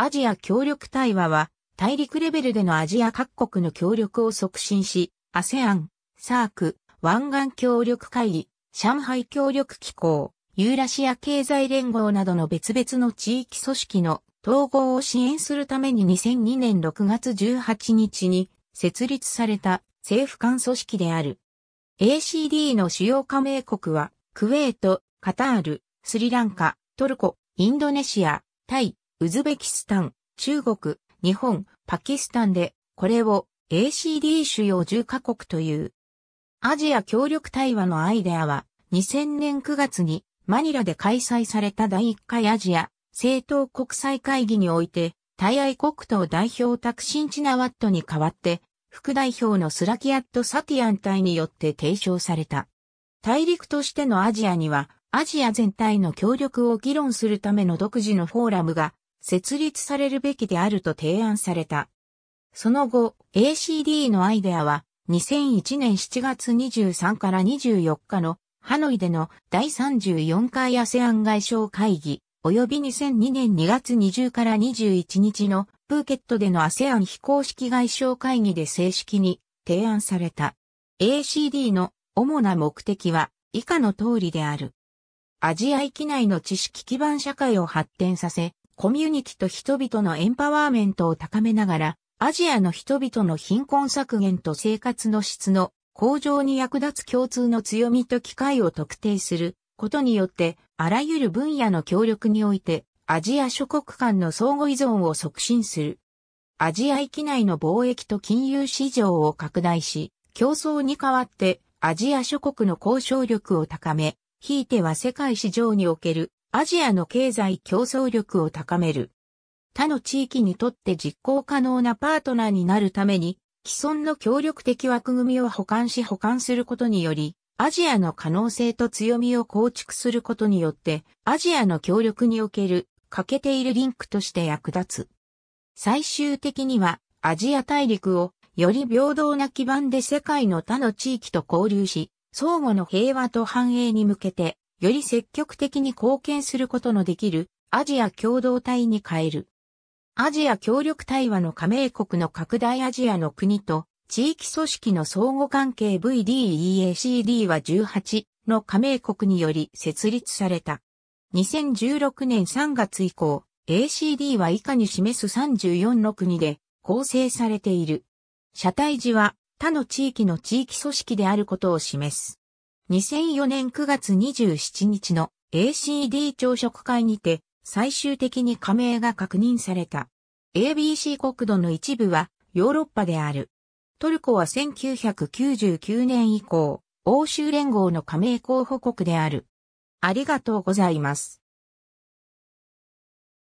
アジア協力対話は、大陸レベルでのアジア各国の協力を促進し、ASEAN、サーク、湾岸協力会議、上海協力機構、ユーラシア経済連合などの別々の地域組織の統合を支援するために2002年6月18日に設立された政府間組織である。ACD の主要加盟国は、クウェート、カタール、スリランカ、トルコ、インドネシア、タイ、ウズベキスタン、中国、日本、パキスタンで、これを ACD 主要10カ国という。アジア協力対話のアイデアは、2000年9月にマニラで開催された第1回アジア政党国際会議において、対愛国党代表タクシンチナワットに代わって、副代表のスラキアット・サティアン隊によって提唱された。大陸としてのアジアには、アジア全体の協力を議論するための独自のフォーラムが設立されるべきであると提案された。その後、ACD のアイデアは、2001年7月23から24日のハノイでの第34回アセアン外相会議、及び2002年2月20から21日のプーケットでのアセアン非公式外相会議で正式に提案された。ACD の主な目的は以下の通りである。アジア域内の知識基盤社会を発展させ、コミュニティと人々のエンパワーメントを高めながら、アジアの人々の貧困削減と生活の質の向上に役立つ共通の強みと機会を特定することによって、あらゆる分野の協力において、アジア諸国間の相互依存を促進する。アジア域内の貿易と金融市場を拡大し、競争に代わってアジア諸国の交渉力を高め、ひいては世界市場におけるアジアの経済競争力を高める。他の地域にとって実行可能なパートナーになるために、既存の協力的枠組みを補完し補完することにより、アジアの可能性と強みを構築することによって、アジアの協力における欠けているリンクとして役立つ。最終的には、アジア大陸をより平等な基盤で世界の他の地域と交流し、相互の平和と繁栄に向けてより積極的に貢献することのできるアジア共同体に変える。アジア協力対話の加盟国の拡大アジアの国と地域組織の相互関係 VDEACD は18の加盟国により設立された。2016年3月以降、ACD は以下に示す34の国で構成されている。社体時は他の地域の地域組織であることを示す。2004年9月27日の ACD 朝食会にて最終的に加盟が確認された。ABC 国土の一部はヨーロッパである。トルコは1999年以降、欧州連合の加盟候補国である。ありがとうございます。